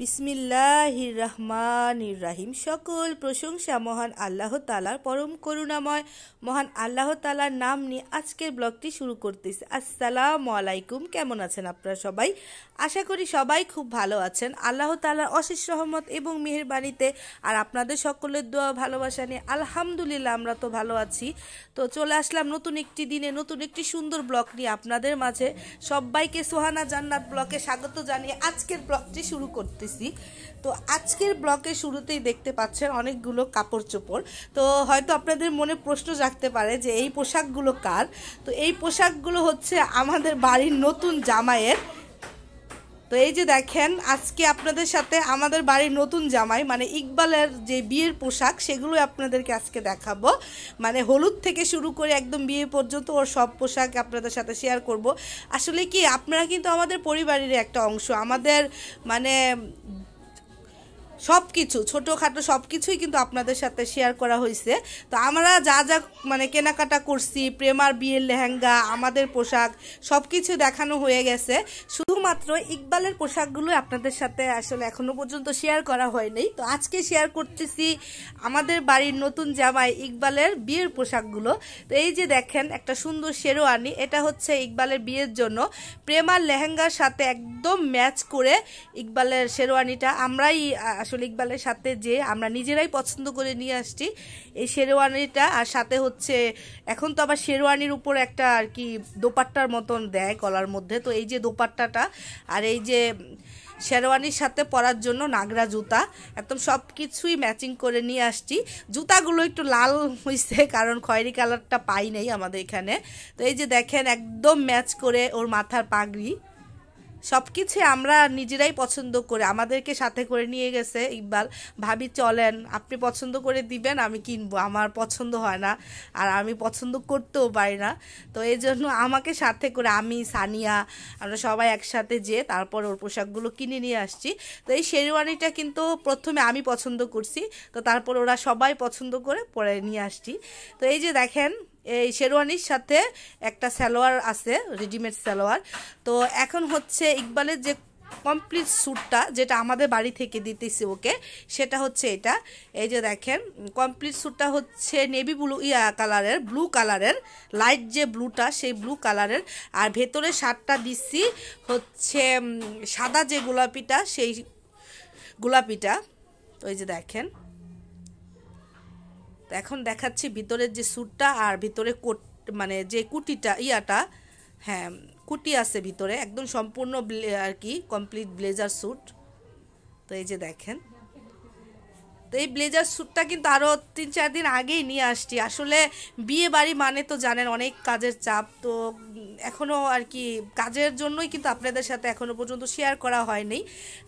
বিসমিল্লাহ রহমান রাহিম সকল প্রশংসা মহান আল্লাহ তালার পরম করুণাময় মহান আল্লাহ তালার নাম নিয়ে আজকের ব্লগটি শুরু করতেছি আসসালামু আলাইকুম কেমন আছেন আপনারা সবাই আশা করি সবাই খুব ভালো আছেন আল্লাহ তালার অশেষ রহমত এবং মেহরবানিতে আর আপনাদের সকলের দোয়া ভালোবাসা নিয়ে আলহামদুলিল্লাহ আমরা তো ভালো আছি তো চলে আসলাম নতুন একটি দিনে নতুন একটি সুন্দর ব্লগ নিয়ে আপনাদের মাঝে সবাইকে সোহানা জান্নাত ব্লকে স্বাগত জানিয়ে আজকের ব্লগটি শুরু করতে করতেছি তো আজকের ব্লকে শুরুতেই দেখতে পাচ্ছেন অনেকগুলো কাপড় চোপড় তো হয়তো আপনাদের মনে প্রশ্ন জাগতে পারে যে এই পোশাকগুলো কার তো এই পোশাকগুলো হচ্ছে আমাদের বাড়ির নতুন জামাইয়ের তো এই যে দেখেন আজকে আপনাদের সাথে আমাদের বাড়ির নতুন জামাই মানে ইকবালের যে বিয়ের পোশাক সেগুলো আপনাদেরকে আজকে দেখাবো মানে হলুদ থেকে শুরু করে একদম বিয়ে পর্যন্ত ওর সব পোশাক আপনাদের সাথে শেয়ার করব আসলে কি আপনারা কিন্তু আমাদের পরিবারের একটা অংশ আমাদের মানে সব কিছু ছোটোখাটো সব কিছুই কিন্তু আপনাদের সাথে শেয়ার করা হয়েছে তো আমরা যা যা মানে কেনাকাটা করছি প্রেমার বিয়ের লেহেঙ্গা আমাদের পোশাক সব কিছু দেখানো হয়ে গেছে শুধুমাত্র ইকবালের পোশাকগুলো আপনাদের সাথে আসলে এখনও পর্যন্ত শেয়ার করা হয়নি তো আজকে শেয়ার করতেছি আমাদের বাড়ির নতুন জামাই ইকবালের বিয়ের পোশাকগুলো তো এই যে দেখেন একটা সুন্দর শেরওয়ানি এটা হচ্ছে ইকবালের বিয়ের জন্য প্রেমার লেহেঙ্গার সাথে একদম ম্যাচ করে ইকবালের শেরওয়ানিটা আমরাই আসলে আসল ইকবালের সাথে যে আমরা নিজেরাই পছন্দ করে নিয়ে আসছি এই শেরওয়ানিটা আর সাথে হচ্ছে এখন তো আবার শেরওয়ানির উপর একটা আর কি দোপাট্টার মতন দেয় কলার মধ্যে তো এই যে দোপাট্টাটা আর এই যে শেরওয়ানির সাথে পরার জন্য নাগরা জুতা একদম সব কিছুই ম্যাচিং করে নিয়ে আসছি জুতাগুলো একটু লাল হয়েছে কারণ খয়েরি কালারটা পাই নেই আমাদের এখানে তো এই যে দেখেন একদম ম্যাচ করে ওর মাথার পাগড়ি সব কিছু আমরা নিজেরাই পছন্দ করে আমাদেরকে সাথে করে নিয়ে গেছে ইকবাল ভাবি চলেন আপনি পছন্দ করে দিবেন আমি কিনবো আমার পছন্দ হয় না আর আমি পছন্দ করতেও পারি না তো এই জন্য আমাকে সাথে করে আমি সানিয়া আমরা সবাই একসাথে যেয়ে তারপর ওর পোশাকগুলো কিনে নিয়ে আসছি তো এই শেরওয়ানিটা কিন্তু প্রথমে আমি পছন্দ করছি তো তারপর ওরা সবাই পছন্দ করে পরে নিয়ে আসছি তো এই যে দেখেন এই শেরওয়ানির সাথে একটা স্যালোয়ার আছে রেডিমেড স্যালোয়ার তো এখন হচ্ছে ইকবালের যে কমপ্লিট স্যুটটা যেটা আমাদের বাড়ি থেকে দিতেছি ওকে সেটা হচ্ছে এটা এই যে দেখেন কমপ্লিট স্যুটটা হচ্ছে নেভি ব্লু ইয়া কালারের ব্লু কালারের লাইট যে ব্লুটা সেই ব্লু কালারের আর ভেতরে শার্টটা দিচ্ছি হচ্ছে সাদা যে গোলাপিটা সেই গোলাপিটা ওই যে দেখেন এখন দেখাচ্ছি ভিতরের যে স্যুটটা আর ভিতরে কোট মানে যে কুটিটা ইয়াটা হ্যাঁ কুটি আছে ভিতরে একদম সম্পূর্ণ আর কি কমপ্লিট ব্লেজার স্যুট তো এই যে দেখেন তো এই ব্লেজার স্যুটটা কিন্তু আরও তিন চার দিন আগেই নিয়ে আসছি আসলে বিয়ে বাড়ি মানে তো জানেন অনেক কাজের চাপ তো এখনও আর কি কাজের জন্যই কিন্তু আপনাদের সাথে এখনও পর্যন্ত শেয়ার করা হয়নি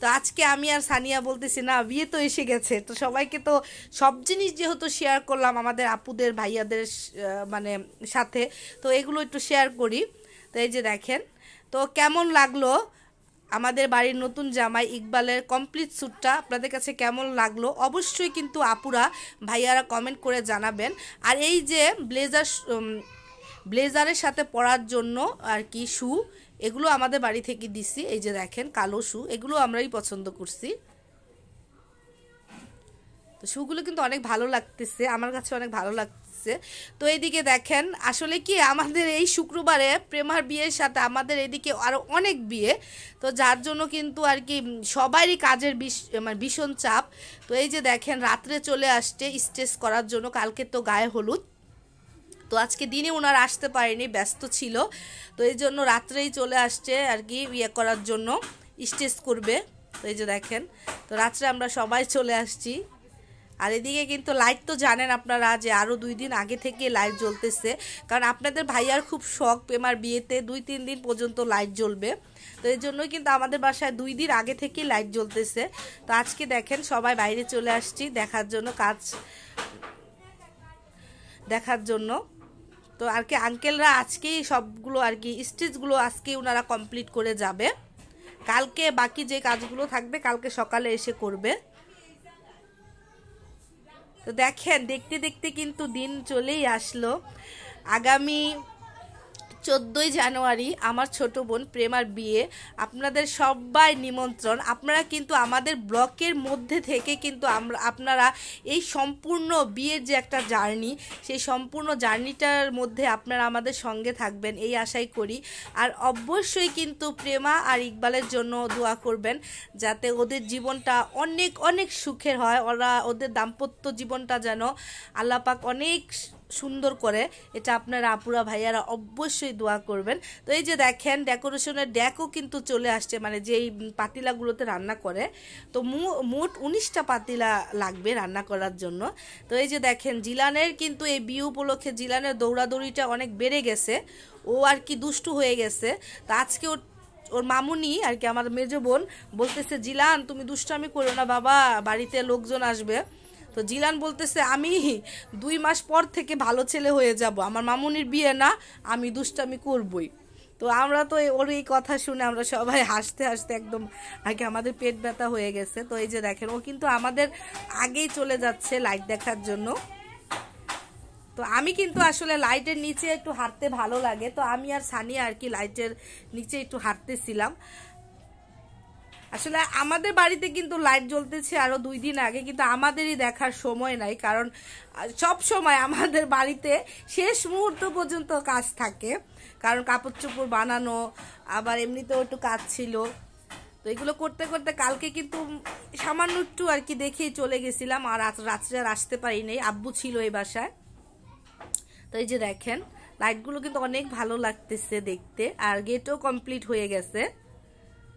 তো আজকে আমি আর সানিয়া বলতেছি না বিয়ে তো এসে গেছে তো সবাইকে তো সব জিনিস যেহেতু শেয়ার করলাম আমাদের আপুদের ভাইয়াদের মানে সাথে তো এগুলো একটু শেয়ার করি তো এই যে দেখেন তো কেমন লাগলো আমাদের বাড়ির নতুন জামাই ইকবালের কমপ্লিট স্যুটটা আপনাদের কাছে কেমন লাগলো অবশ্যই কিন্তু আপুরা ভাইয়ারা কমেন্ট করে জানাবেন আর এই যে ব্লেজার ব্লেজারের সাথে পরার জন্য আর কি শু এগুলো আমাদের বাড়ি থেকে দিছি এই যে দেখেন কালো শু এগুলো আমরাই পছন্দ করছি তো শুগুলো কিন্তু অনেক ভালো লাগতেছে আমার কাছে অনেক ভালো লাগতেছে তো এদিকে দেখেন আসলে কি আমাদের এই শুক্রবারে প্রেমার বিয়ের সাথে আমাদের এদিকে আরও অনেক বিয়ে তো যার জন্য কিন্তু আর কি সবারই কাজের বিষ মানে ভীষণ চাপ তো এই যে দেখেন রাত্রে চলে আসছে স্টেজ করার জন্য কালকে তো গায়ে হলুদ তো আজকে দিনে ওনার আসতে পারেনি ব্যস্ত ছিল তো এই জন্য রাত্রেই চলে আসছে আর কি ইয়ে করার জন্য স্টেজ করবে তো এই যে দেখেন তো রাত্রে আমরা সবাই চলে আসছি আর এদিকে কিন্তু লাইট তো জানেন আপনারা যে আরও দুই দিন আগে থেকে লাইট জ্বলতেছে কারণ আপনাদের ভাইয়ার খুব শখ প্রেমার বিয়েতে দুই তিন দিন পর্যন্ত লাইট জ্বলবে তো এই জন্যই কিন্তু আমাদের বাসায় দুই দিন আগে থেকেই লাইট জ্বলতেছে তো আজকে দেখেন সবাই বাইরে চলে আসছি দেখার জন্য কাজ দেখার জন্য তো আর কি আঙ্কেলরা আজকেই সবগুলো আর কি স্টিচগুলো আজকেই ওনারা কমপ্লিট করে যাবে কালকে বাকি যে কাজগুলো থাকবে কালকে সকালে এসে করবে তো দেখেন দেখতে দেখতে কিন্তু দিন চলেই আসলো আগামী চোদ্দোই জানুয়ারি আমার ছোট বোন প্রেমার বিয়ে আপনাদের সবাই নিমন্ত্রণ আপনারা কিন্তু আমাদের ব্লকের মধ্যে থেকে কিন্তু আমরা আপনারা এই সম্পূর্ণ বিয়ের যে একটা জার্নি সেই সম্পূর্ণ জার্নিটার মধ্যে আপনারা আমাদের সঙ্গে থাকবেন এই আশাই করি আর অবশ্যই কিন্তু প্রেমা আর ইকবালের জন্য দোয়া করবেন যাতে ওদের জীবনটা অনেক অনেক সুখের হয় ওরা ওদের দাম্পত্য জীবনটা যেন আল্লাপাক অনেক সুন্দর করে এটা আপনারা আপুরা ভাইয়ারা অবশ্যই দোয়া করবেন তো এই যে দেখেন ডেকোরেশনের ডেকও কিন্তু চলে আসছে মানে যেই পাতিলাগুলোতে রান্না করে তো মোট উনিশটা পাতিলা লাগবে রান্না করার জন্য তো এই যে দেখেন জিলানের কিন্তু এই বিয়ে উপলক্ষে জিলানের দৌড়াদৌড়িটা অনেক বেড়ে গেছে ও আর কি দুষ্টু হয়ে গেছে তো আজকে ওর ওর মামুনি আর কি আমার মেজো বোন বলতেছে জিলান তুমি দুষ্টামি করো না বাবা বাড়িতে লোকজন আসবে তো জিলান বলতেছে আমি দুই মাস পর থেকে ভালো ছেলে হয়ে যাব আমার মামুনির বিয়ে না আমি দুষ্টামি করবই তো আমরা তো ওর এই কথা শুনে আমরা সবাই হাসতে হাসতে একদম আগে আমাদের পেট ব্যথা হয়ে গেছে তো এই যে দেখেন ও কিন্তু আমাদের আগেই চলে যাচ্ছে লাইট দেখার জন্য তো আমি কিন্তু আসলে লাইটের নিচে একটু হাঁটতে ভালো লাগে তো আমি আর সানিয়া আর কি লাইটের নিচে একটু হাঁটতেছিলাম আসলে আমাদের বাড়িতে কিন্তু লাইট জ্বলতেছে আরও দুই দিন আগে কিন্তু আমাদেরই দেখার সময় নাই কারণ সব সময় আমাদের বাড়িতে শেষ মুহূর্ত পর্যন্ত কাজ থাকে কারণ কাপড় চোপড় বানানো আবার এমনিতেও একটু কাজ ছিল তো এগুলো করতে করতে কালকে কিন্তু সামান্য একটু আর কি দেখেই চলে গেছিলাম আর রাত্রে আর আসতে পারিনি আব্বু ছিল এই বাসায় তো এই যে দেখেন লাইটগুলো কিন্তু অনেক ভালো লাগতেছে দেখতে আর গেটও কমপ্লিট হয়ে গেছে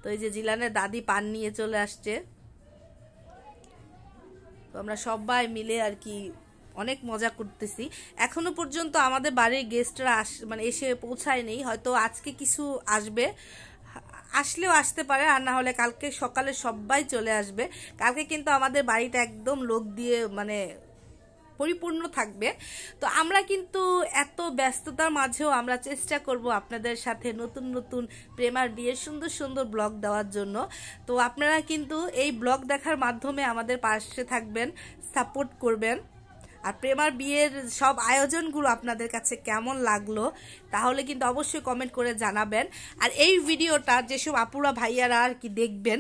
তো এই যে জিলানের দাদি পান নিয়ে চলে আসছে তো আমরা সবাই মিলে আর কি অনেক মজা করতেছি এখনো পর্যন্ত আমাদের বাড়ির গেস্টরা আস মানে এসে পৌঁছায়নি হয়তো আজকে কিছু আসবে আসলেও আসতে পারে আর না হলে কালকে সকালে সবাই চলে আসবে কালকে কিন্তু আমাদের বাড়িটা একদম লোক দিয়ে মানে পরিপূর্ণ থাকবে তো আমরা কিন্তু এত ব্যস্ততার মাঝেও আমরা চেষ্টা করব আপনাদের সাথে নতুন নতুন প্রেমার বিয়ের সুন্দর সুন্দর ব্লগ দেওয়ার জন্য তো আপনারা কিন্তু এই ব্লগ দেখার মাধ্যমে আমাদের পাশে থাকবেন সাপোর্ট করবেন আর প্রেমার বিয়ের সব আয়োজনগুলো আপনাদের কাছে কেমন লাগলো তাহলে কিন্তু অবশ্যই কমেন্ট করে জানাবেন আর এই ভিডিওটা যেসব আপুরা ভাইয়ারা আর কি দেখবেন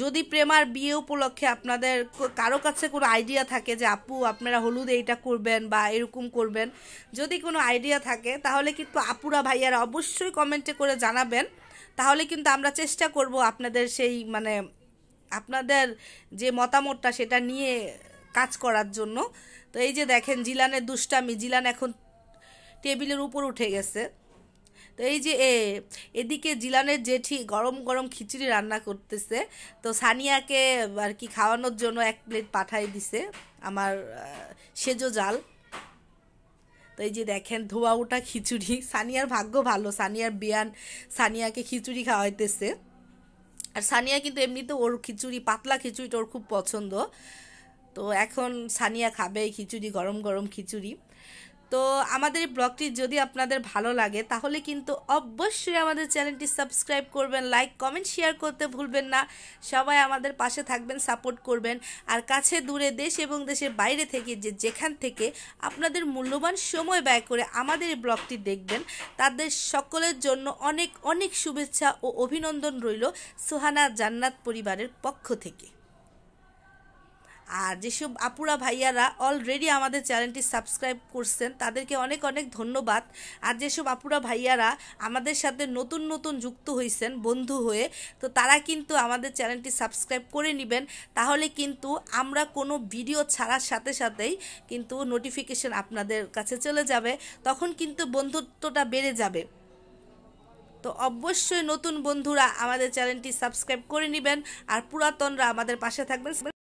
যদি প্রেমার বিয়ে উপলক্ষে আপনাদের কারো কাছে কোনো আইডিয়া থাকে যে আপু আপনারা হলুদ এইটা করবেন বা এরকম করবেন যদি কোনো আইডিয়া থাকে তাহলে কিন্তু আপুরা ভাইয়ারা অবশ্যই কমেন্টে করে জানাবেন তাহলে কিন্তু আমরা চেষ্টা করব আপনাদের সেই মানে আপনাদের যে মতামতটা সেটা নিয়ে কাজ করার জন্য তো এই যে দেখেন জিলানের দুষ্টামি জিলান এখন টেবিলের উপর উঠে গেছে তো এই যে এদিকে জিলানের জেঠি গরম গরম খিচুড়ি রান্না করতেছে তো সানিয়াকে আর কি খাওয়ানোর জন্য এক প্লেট পাঠাই দিছে আমার সেজো জাল তো এই যে দেখেন ধোয়া ওটা খিচুড়ি সানিয়ার ভাগ্য ভালো সানিয়ার বিয়ান সানিয়াকে খিচুড়ি খাওয়াইতেছে আর সানিয়া কিন্তু এমনিতে ওর খিচুড়ি পাতলা খিচুড়িটা ওর খুব পছন্দ তো এখন সানিয়া খাবে খিচুড়ি গরম গরম খিচুড়ি তো আমাদের এই ব্লগটি যদি আপনাদের ভালো লাগে তাহলে কিন্তু অবশ্যই আমাদের চ্যানেলটি সাবস্ক্রাইব করবেন লাইক কমেন্ট শেয়ার করতে ভুলবেন না সবাই আমাদের পাশে থাকবেন সাপোর্ট করবেন আর কাছে দূরে দেশ এবং দেশের বাইরে থেকে যে যেখান থেকে আপনাদের মূল্যবান সময় ব্যয় করে আমাদের এই ব্লগটি দেখবেন তাদের সকলের জন্য অনেক অনেক শুভেচ্ছা ও অভিনন্দন রইল সোহানা জান্নাত পরিবারের পক্ষ থেকে আর যেসব আপুরা ভাইয়ারা অলরেডি আমাদের চ্যানেলটি সাবস্ক্রাইব করছেন তাদেরকে অনেক অনেক ধন্যবাদ আর যেসব আপুরা ভাইয়ারা আমাদের সাথে নতুন নতুন যুক্ত হয়েছেন বন্ধু হয়ে তো তারা কিন্তু আমাদের চ্যানেলটি সাবস্ক্রাইব করে নেবেন তাহলে কিন্তু আমরা কোনো ভিডিও ছাড়ার সাথে সাথেই কিন্তু নোটিফিকেশন আপনাদের কাছে চলে যাবে তখন কিন্তু বন্ধুত্বটা বেড়ে যাবে তো অবশ্যই নতুন বন্ধুরা আমাদের চ্যানেলটি সাবস্ক্রাইব করে নেবেন আর পুরাতনরা আমাদের পাশে থাকবেন